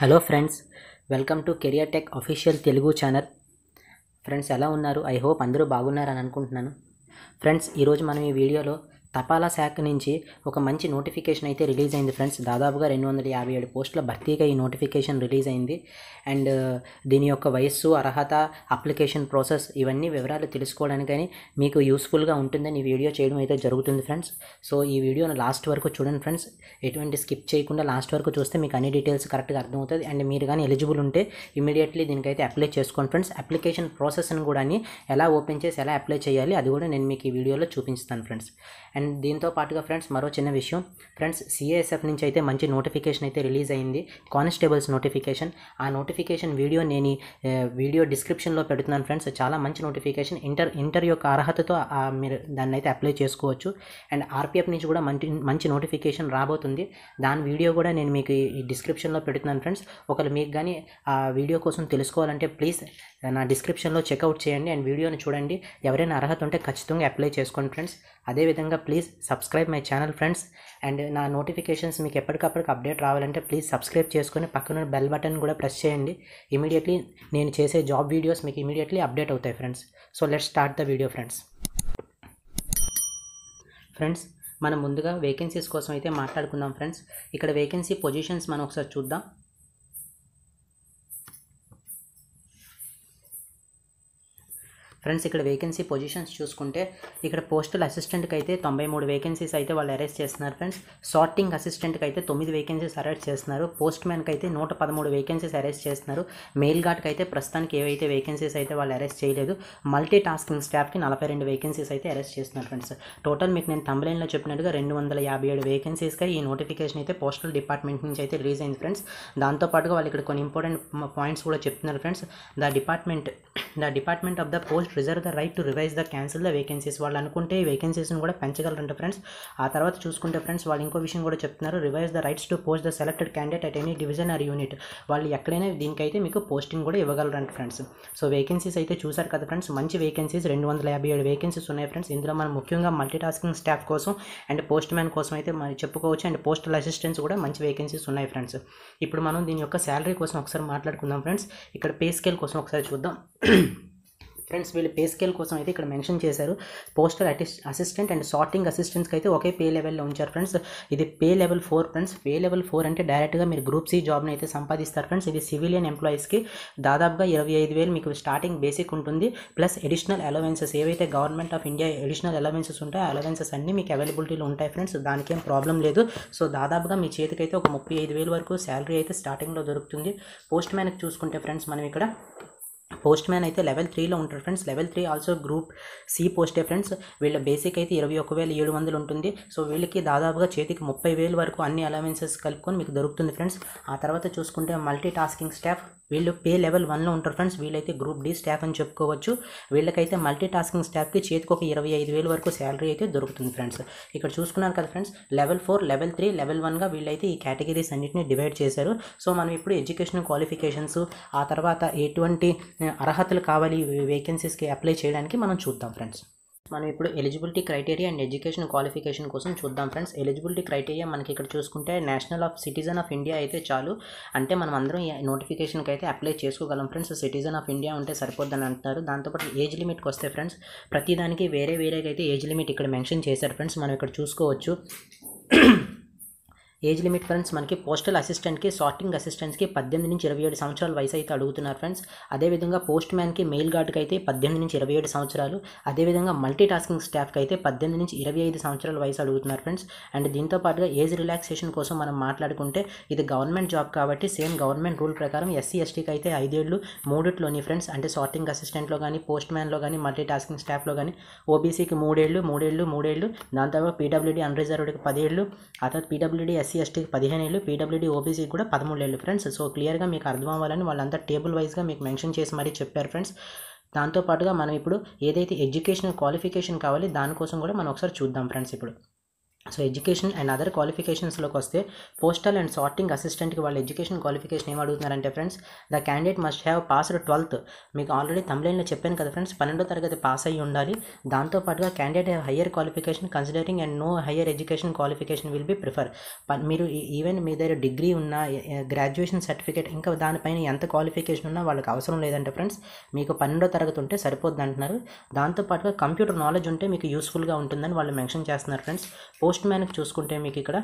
hello friends welcome to career tech official Telugu channel friends ఎలా ఉన్నారు I hope అందరూ బాగున్నారని అనుకుంటున్నాను ఫ్రెండ్స్ ఈరోజు మనం ఈ వీడియోలో తపాలా శాఖ నుంచి ఒక మంచి నోటిఫికేషన్ అయితే రిలీజ్ అయింది ఫ్రెండ్స్ దాదాపుగా రెండు వందల యాభై ఏడు పోస్టుల భర్తీగా ఈ నోటిఫికేషన్ రిలీజ్ అయింది అండ్ దీని యొక్క వయస్సు అర్హత అప్లికేషన్ ప్రాసెస్ ఇవన్నీ వివరాలు కానీ మీకు యూస్ఫుల్గా ఉంటుందని ఈ వీడియో చేయడం అయితే జరుగుతుంది ఫ్రెండ్స్ సో ఈ వీడియోను లాస్ట్ వరకు చూడండి ఫ్రెండ్స్ ఎటువంటి స్కిప్ చేయకుండా లాస్ట్ వరకు చూస్తే మీకు అన్ని డీటెయిల్స్ కరెక్ట్గా అర్థమవుతుంది అండ్ మీరు కానీ ఎలిజిబుల్ ఉంటే ఇమీడియట్లీ దీనికైతే అప్లై చేసుకోండి ఫ్రెండ్స్ అప్లికేషన్ ప్రాసెస్ని కూడా ఎలా ఓపెన్ చేసి ఎలా అప్లై చేయాలి అది కూడా నేను మీకు ఈ వీడియోలో చూపిస్తాను ఫ్రెండ్స్ అండ్ అండ్ దీంతో పాటుగా ఫ్రెండ్స్ మరో చిన్న విషయం ఫ్రెండ్స్ సిఏఎస్ఎఫ్ నుంచి అయితే మంచి నోటిఫికేషన్ అయితే రిలీజ్ అయింది కానిస్టేబుల్స్ నోటిఫికేషన్ ఆ నోటిఫికేషన్ వీడియో నేను వీడియో డిస్క్రిప్షన్లో పెడుతున్నాను ఫ్రెండ్స్ చాలా మంచి నోటిఫికేషన్ ఇంటర్ ఇంటర్ యొక్క అర్హతతో మీరు దాన్ని అయితే అప్లై చేసుకోవచ్చు అండ్ ఆర్పిఎఫ్ నుంచి కూడా మంచి మంచి నోటిఫికేషన్ రాబోతుంది దాని వీడియో కూడా నేను మీకు ఈ డిస్క్రిప్షన్లో పెడుతున్నాను ఫ్రెండ్స్ ఒకవేళ మీకు కానీ ఆ వీడియో కోసం తెలుసుకోవాలంటే ప్లీజ్ నా డిస్క్రిప్షన్లో చెక్అవుట్ చేయండి అండ్ వీడియోని చూడండి ఎవరైనా అర్హత ఉంటే ఖచ్చితంగా అప్లై చేసుకోండి ఫ్రెండ్స్ అదేవిధంగా please subscribe my channel friends and నా నోటిఫికేషన్స్ మీకు ఎప్పటికప్పటికి అప్డేట్ రావాలంటే ప్లీజ్ సబ్స్క్రైబ్ చేసుకొని పక్కన బెల్ బటన్ కూడా ప్రెస్ చేయండి ఇమీడియట్లీ నేను చేసే జాబ్ వీడియోస్ మీకు ఇమీడియట్లీ అప్డేట్ అవుతాయి friends so let start the video friends friends మనం ముందుగా వేకెన్సీస్ కోసం అయితే మాట్లాడుకుందాం ఫ్రెండ్స్ ఇక్కడ వేకెన్సీ పొజిషన్స్ మనం ఒకసారి చూద్దాం ఫ్రెండ్స్ ఇక్కడ వేకెన్సీ పొజిషన్స్ చూసుకుంటే ఇక్కడ పోస్టల్ అసిస్టెంట్కి అయితే తొంభై మూడు వేకెన్సీస్ అయితే వాళ్ళు అరెస్ట్ చేస్తున్నారు ఫ్రెండ్స్ సార్టింగ్ అసిస్టెంట్కి అయితే తొమ్మిది వేకెన్సీస్ అరెస్ట్ చేస్తున్నారు పోస్ట్ మ్యాన్కి అయితే నూట పదమూడు వేకెన్సీస్ అరెస్ట్ చేస్తున్నారు మెయిల్ గార్డ్కి అయితే ప్రస్తుతానికి ఏవైతే వేకెన్సీస్ అయితే వాళ్ళు అరెస్ట్ చేయలేదు మల్టీ టాస్కింగ్ స్టాఫ్కి నలభై రెండు వేకెన్సీస్ అయితే అరెస్ట్ చేస్తున్నారు ఫ్రెండ్స్ టోటల్ మీకు నేను తమిళైన్లో చెప్పినట్టుగా రెండు వందల యాభై ఏడు వేకెన్సీస్గా ఈ నోటిఫికేషన్ అయితే పోస్టల్ డిపార్ట్మెంట్ నుంచి అయితే రిలీజ్ అయింది ఫ్రెండ్స్ దాంతోపాటుగా వాళ్ళు ఇక్కడ కొన్ని ఇంపార్టెంట్ పాయింట్స్ కూడా చెప్తున్నారు friends the department the department of the post reserve the right to revise the cancel the vacancies వాళ్ళు అనుకుంటే వేకెన్సీస్ని కూడా పెంచగలరంట ఫ్రెండ్స్ ఆ తర్వాత చూసుకుంటే ఫ్రెండ్స్ వాళ్ళు ఇంకో విషయం కూడా చెప్తున్నారు revise the rights to post the selected candidate at any division or unit వాళ్ళు ఎక్కడైనా దీనికైతే మీకు పోస్టింగ్ కూడా ఇవ్వగలరంట ఫ్రెండ్స్ సో వేకెన్సీస్ అయితే చూసారు కదా ఫ్రెండ్స్ మంచి వేకెన్సీస్ రెండు వందల యాభై ఏడు వేకెన్సీస్ ఉన్నాయి ఫ్రెండ్స్ ఇందులో మనం ముఖ్యంగా మల్టీ టాస్కింగ్ స్టాఫ్ కోసం అండ్ పోస్ట్ మ్యాన్ కోసం అయితే మనం చెప్పుకోవచ్చు అండ్ పోస్టల్ అసిస్టెంట్స్ కూడా మంచి వేకెన్సీస్ ఉన్నాయి ఫ్రెండ్స్ ఇప్పుడు మనం దీని యొక్క శాలరీ కోసం ఒకసారి మాట్లాడుకుందాం ఫ్రెండ్స్ ఇక్కడ పే స్కేల్ కోసం ఒకసారి చూద్దాం ఫ్రెండ్స్ వీళ్ళు పే స్కేల్ కోసం అయితే ఇక్కడ మెన్షన్ చేశారు పోస్టల్ అసిస్టెంట్ అండ్ సార్టింగ్ అసిస్టెంట్స్కి అయితే ఒకే పే లెవెల్లో ఉంచారు ఫ్రెండ్స్ ఇది pay level four friends pay level four అంటే డైరెక్ట్గా మీరు గ్రూప్ సి జాబ్ని అయితే సంపాదిస్తారు ఫ్రెండ్స్ ఇది సివిలియన్ ఎంప్లాయీస్కి దాదాపుగా ఇరవై ఐదు వేలు మీకు స్టార్టింగ్ బేసిక్ ఉంటుంది ప్లస్ ఎడిషనల్ అలవెన్సెస్ ఏవైతే government of India additional allowances ఉంటాయో అలవెన్సెస్ అన్నీ మీకు అవైలబిలిటీలో ఉంటాయి ఫ్రెండ్స్ దానికి ఏం ప్రాబ్లం లేదు సో దాదాపుగా మీ చేతికైతే ఒక ముప్పై ఐదు వేలు వరకు శాలరీ అయితే స్టార్టింగ్లో దొరుకుతుంది పోస్ట్ మ్యాన్కి చూసుకుంటే ఫ్రెండ్స్ మనం ఇక్కడ పోస్ట్ మ్యాన్ అయితే లెవెల్ త్రీలో ఉంటారు friends level three also group C పోస్టే ఫ్రెండ్స్ వీళ్ళ బేసిక్ అయితే ఇరవై ఒక వేల ఏడు వందలు ఉంటుంది సో వీళ్ళకి దాదాపుగా చేతికి ముప్పై వేలు వరకు అన్ని అలవెన్సెస్ కలుపుకొని మీకు దొరుకుతుంది ఫ్రెండ్స్ ఆ తర్వాత చూసుకుంటే మల్టీ టాస్కింగ్ స్టాఫ్ వీళ్ళు పే లెవెల్ వన్లో ఉంటారు ఫ్రెండ్స్ వీళ్ళైతే గ్రూప్ డి స్టాఫ్ అని చెప్పుకోవచ్చు వీళ్ళకైతే మల్టీ టాస్కింగ్ స్టాఫ్కి చేతికి ఒక ఇరవై ఐదు వేల వరకు శాలరీ అయితే దొరుకుతుంది ఫ్రెండ్స్ ఇక్కడ చూసుకున్నారు కదా friends level four level three level వన్గా వీళ్ళైతే ఈ కేటగిరీస్ అన్నింటిని డివైడ్ చేశారు సో మనం ఇప్పుడు ఎడ్యుకేషన్ క్వాలిఫికేషన్స్ ఆ తర్వాత ఎటువంటి అర్హతలు కావాలి వేకెన్సీస్కి అప్లై చేయడానికి మనం చూద్దాం ఫ్రెండ్స్ మనం ఇప్పుడు eligibility criteria and education qualification కోసం చూద్దాం ఫ్రెండ్స్ ఎలిజిబిలిటీ క్రైటీరియా మనకి ఇక్కడ చూసుకుంటే national of citizen of India అయితే చాలు అంటే మనం అందరం నోటిఫికేషన్కి అయితే అప్లై చేసుకోగలం ఫ్రెండ్స్ సిటిజన్ ఆఫ్ ఇండియా ఉంటే సరిపోద్దని అంటున్నారు దాంతోపాటు ఏజ్ లిమిట్కి వస్తే ఫ్రెండ్స్ ప్రతిదానికి వేరే వేరేగా అయితే ఏజ్ లిమిట్ ఇక్కడ మెన్షన్ చేశారు ఫ్రెండ్స్ మనం ఇక్కడ చూసుకోవచ్చు ఏజ్ లిమిట్ ఫ్రెండ్స్ మనకి పోస్టల్ అసిస్టెంట్కి సార్టింగ్ అసిస్టెంట్స్కి పద్దెనిమిది నుంచి ఇరవై ఏడు సంవత్సరాల వయసు అయితే అడుగుతున్నారు ఫ్రెండ్స్ అదేవిధంగా పోస్ట్ మ్యాన్కి మెయిల్ గార్డ్కి అయితే పద్దెనిమిది నుంచి ఇరవై ఏడు సంవత్సరాలు అదేవిధంగా మల్టీ టాస్కింగ్ స్టాఫ్కి అయితే పద్దెనిమిది నుంచి ఇరవై ఐదు సంవత్సరాల వయసు అడుగుతున్నారు ఫ్రెండ్స్ అండ్ దీంతో పాటుగా ఏజ్ రిలాక్సేషన్ కోసం మనం మాట్లాడుకుంటే ఇది గవర్నమెంట్ జాబ్ కాబట్టి సేమ్ గవర్నమెంట్ రూల్ ప్రకారం ఎస్సీ ఎస్టీకి అయితే ఐదేళ్లు మూడిట్లోని ఫ్రెండ్స్ అంటే సార్టింగ్ అసిస్టెంట్లో కానీ పోస్ట్ మ్యాన్లో కానీ మల్టీ టాస్కింగ్ స్టాఫ్లో కానీ ఓబీసీకి మూడేళ్ళు మూడేళ్ళు మూడేళ్ళు దాని తర్వాత పీడబ్ల్యూడీ అన్రిజర్వ్డ్కి పదేళ్ళు ఆ తర్వాత పీడబ్ల్యూడీ ఎస్సీ ఎస్సీ ఎస్టీకి పదిహేను ఏళ్ళు పీడబ్ల్యూడీ ఓబీసీకి కూడా పదమూడు ఏళ్ళు ఫ్రెండ్స్ సో క్లియర్గా మీకు అర్థం అవ్వాలని వాళ్ళంతా టేబుల్ వైజ్గా మీకు మెన్షన్ చేసి మరీ చెప్పారు ఫ్రెండ్స్ దాంతోపాటుగా మనం ఇప్పుడు ఏదైతే ఎడ్యుకేషనల్ క్వాలిఫికేషన్ కావాలి దానికోసం కూడా మనం ఒకసారి చూద్దాం ఫ్రెండ్స్ ఇప్పుడు సో ఎడ్యుకేషన్ అండ్ అదర్ క్వాలిఫికేషన్స్లోకి వస్తే పోస్టల్ అండ్ సార్టింగ్ అసిస్టెంట్కి వాళ్ళ ఎడ్యుకేషన్ క్వాలిఫికేషన్ ఏం అడుగుతున్నారంటే friends the candidate must have passed twelfth మీకు ఆల్రెడీ తమిళంలో చెప్పాను కదా ఫ్రెండ్స్ పన్నెండో తరగతి పాస్ అయ్యి ఉండాలి దాంతోపాటుగా candidate higher qualification considering and no higher education qualification will be prefer మీరు ఈవెన్ మీ దగ్గర డిగ్రీ ఉన్న గ్రాడ్యుయేషన్ సర్టిఫికేట్ ఇంకా దానిపైన ఎంత క్వాలిఫికేషన్ ఉన్నా వాళ్ళకి అవసరం లేదంటే ఫ్రెండ్స్ మీకు పన్నెండో తరగతి ఉంటే సరిపోద్ది అంటున్నారు దాంతోపాటుగా కంప్యూటర్ నాలెడ్జ్ ఉంటే మీకు యూస్ఫుల్గా ఉంటుందని వాళ్ళు మెన్షన్ చేస్తున్నారు ఫ్రెండ్స్ పోస్ట్ పోస్ట్ మ్యాన్కి చూసుకుంటే మీకు ఇక్కడ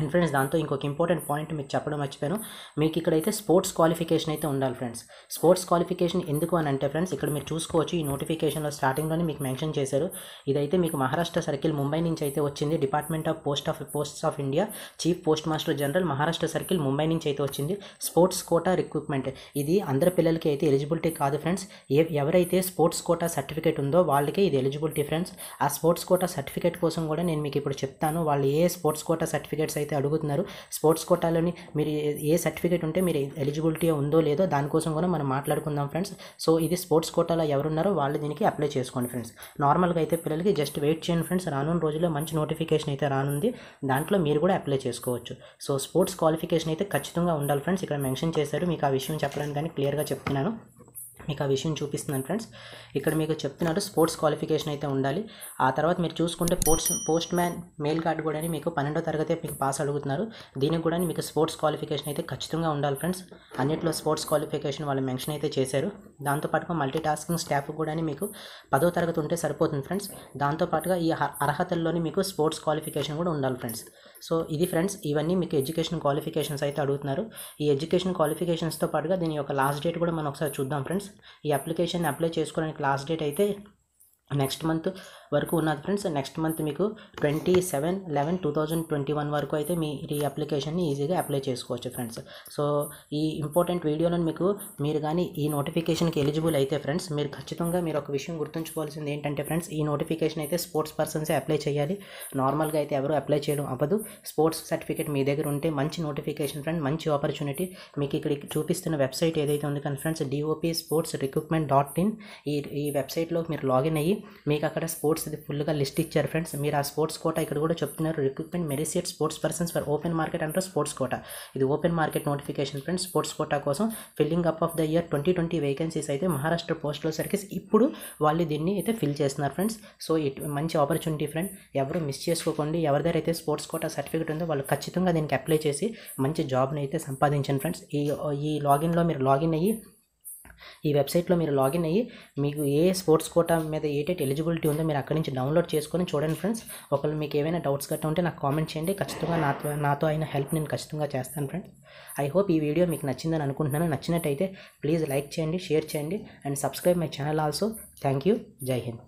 అండ్ ఫ్రెండ్స్ దాంతో ఇంకొక ఇంపార్టెంట్ పాయింట్ మీకు చెప్పడం మర్చిపోయాను మీకు ఇక్కడైతే స్పోర్ట్స్ క్వాలిఫికేషన్ అయితే ఉండాలి ఫ్రెండ్స్ స్పోర్ట్స్ క్వాలిఫికేషన్ ఎందుకు అని అంటే ఫ్రెండ్స్ ఇక్కడ మీరు చూసుకోవచ్చు ఈ నోటిఫికేషన్లో స్టార్టింగ్లోనే మీకు మెన్షన్ చేశారు ఇదైతే మీకు మహారాష్ట్ర సర్కిల్ ముంబై నుంచి అయితే వచ్చింది department of post of posts of India chief postmaster general Maharashtra circle Mumbai నుంచి అయితే వచ్చింది స్పోర్ట్స్ కోటా రిక్రూట్మెంట్ ఇది అందరి పిల్లలకి అయితే ఎలిజిబిలిటీ కాదు ఫ్రెండ్స్ ఏ ఎవరైతే స్పోర్ట్స్ కోటా సర్టిఫికేట్ ఉందో వాళ్ళకే ఇది ఎలిజిబిలిటీ ఫ్రెండ్స్ ఆ స్పోర్ట్స్ కోటా సర్టిఫికేట్ కోసం కూడా నేను మీకు ఇప్పుడు చెప్తాను వాళ్ళు ఏ స్పోర్ట్స్ కోటా సర్టిఫికేట్స్ అయితే అడుగుతున్నారు స్పోర్ట్స్ కోటాలోని మీరు ఏ సర్టిఫికేట్ ఉంటే మీరు ఎలిజిబిలిటీ ఉందో లేదో దానికోసం కూడా మనం మాట్లాడుకుందాం ఫ్రెండ్స్ సో ఇది స్పోర్ట్స్ కోటాలో ఎవరున్నారో వాళ్ళు దీనికి అప్లై చేసుకోండి ఫ్రెండ్స్ నార్మల్గా అయితే పిల్లలకి జస్ట్ వెయిట్ చేయండి ఫ్రెండ్స్ రానున్న రోజుల్లో మంచి నోటిఫికేషన్ అయితే రానుంది దాంట్లో మీరు కూడా అప్లై చేసుకోవచ్చు సో స్పోర్ట్స్ క్వాలిఫికేషన్ అయితే ఖచ్చితంగా ఉండాలి ఫ్రెండ్స్ ఇక్కడ మెన్షన్ చేశారు మీకు ఆ విషయం చెప్పడానికి కానీ క్లియర్గా చెప్తున్నాను మీకు ఆ విషయం చూపిస్తున్నాను ఫ్రెండ్స్ ఇక్కడ మీకు చెప్తున్నారు స్పోర్ట్స్ క్వాలిఫికేషన్ అయితే ఉండాలి ఆ తర్వాత మీరు చూసుకుంటే post postman mail card కూడా మీకు పన్నెండో తరగతి మీకు పాస్ అడుగుతున్నారు దీనికి కూడా మీకు స్పోర్ట్స్ క్వాలిఫికేషన్ అయితే ఖచ్చితంగా ఉండాలి ఫ్రెండ్స్ అన్నింటిలో స్పోర్ట్స్ క్వాలిఫికేషన్ వాళ్ళు మెన్షన్ అయితే చేశారు దాంతోపాటుగా మల్టీ టాస్కింగ్ స్టాఫ్ కూడా మీకు పదో తరగతి ఉంటే సరిపోతుంది ఫ్రెండ్స్ దాంతోపాటుగా ఈ అర్హతల్లోనే మీకు స్పోర్ట్స్ క్వాలిఫికేషన్ కూడా ఉండాలి ఫ్రెండ్స్ సో ఇది ఫ్రెండ్స్ ఇవన్నీ మీకు ఎడ్యుకేషన్ క్వాలిఫికేషన్స్ అయితే అడుగుతున్నారు ఈ ఎడ్యుకేషన్ క్వాలిఫికేషన్స్తో పాటుగా దీని యొక్క లాస్ట్ డేట్ కూడా మనం ఒకసారి చూద్దాం ఫ్రెండ్స్ ఈ అప్లికేషన్ అప్లై చేసుకోవడానికి లాస్ట్ డేట్ అయితే నెక్స్ట్ మంత్ వరకు ఉన్నది ఫ్రెండ్స్ నెక్స్ట్ మంత్ మీకు twenty seven eleven two thousand twenty one వరకు అయితే మీ ఈ అప్లికేషన్ని ఈజీగా అప్లై చేసుకోవచ్చు ఫ్రెండ్స్ సో ఈ ఇంపార్టెంట్ వీడియోలను మీకు మీరు కానీ ఈ నోటిఫికేషన్కి ఎలిజిబుల్ అయితే ఫ్రెండ్స్ మీరు ఖచ్చితంగా మీరు ఒక విషయం గుర్తుంచుకోవాల్సింది ఏంటంటే ఫ్రెండ్స్ ఈ నోటిఫికేషన్ అయితే స్పోర్ట్స్ పర్సన్సే అప్లై చేయాలి నార్మల్గా అయితే ఎవరు అప్లై చేయడం అవ్వదు స్పోర్ట్స్ సర్టిఫికేట్ మీ దగ్గర ఉంటే మంచి నోటిఫికేషన్ ఫ్రెండ్ మంచి ఆపర్చునిటీ మీకు ఇక్కడ చూపిస్తున్న వెబ్సైట్ ఏదైతే ఉంది కానీ friends DOP sports recruitment dot in ఈ ఈ వెబ్సైట్లో మీరు లాగిన్ అయ్యి మీకు అక్కడ స్పోర్ట్స్ అది ఫుల్గా లిస్ట్ ఇచ్చారు ఫ్రెండ్స్ మీరు ఆ స్పోర్ట్స్ కోట ఇక్కడ కూడా చెప్తున్నారు రిక్రూట్మెంట్ మెరిసియట్ sports persons for open market అంటే స్పోర్ట్స్ కోట ఇది open market notification friends sports quota కోసం filling up of the year twenty twenty vacancies అయితే మహారాష్ట్ర పోస్టల్ సర్వీస్ ఇప్పుడు వాళ్ళు దీన్ని అయితే ఫిల్ చేస్తున్నారు ఫ్రెండ్స్ సో ఇట్ మంచి ఆపర్చునిటీ ఫ్రెండ్ ఎవరు మిస్ చేసుకోకండి ఎవరి దగ్గర అయితే స్పోర్ట్స్ కోటా సర్టిఫికేట్ ఉందో వాళ్ళు ఖచ్చితంగా దీనికి అప్లై చేసి మంచి జాబ్ని అయితే సంపాదించండి ఫ్రెండ్స్ ఈ ఈ లాగిన్లో మీరు లాగిన్ అయ్యి ఈ వెబ్సైట్లో మీరు లాగిన్ అయ్యి మీకు ఏ స్పోర్ట్స్ కోటా మీద ఏటైతే ఎలిజిబిలిటీ ఉందో మీరు అక్కడి నుంచి డౌన్లోడ్ చేసుకొని చూడండి ఫ్రెండ్స్ ఒకవేళ మీకు ఏమైనా డౌట్స్ గట్టా ఉంటే నాకు కామెంట్ చేయండి ఖచ్చితంగా నాతో నాతో అయిన హెల్ప్ నేను ఖచ్చితంగా చేస్తాను ఫ్రెండ్స్ ఐ హోప్ ఈ వీడియో మీకు నచ్చిందని అనుకుంటున్నాను నచ్చినట్టయితే ప్లీజ్ లైక్ చేయండి షేర్ చేయండి and subscribe my channel also thank you జై హింద్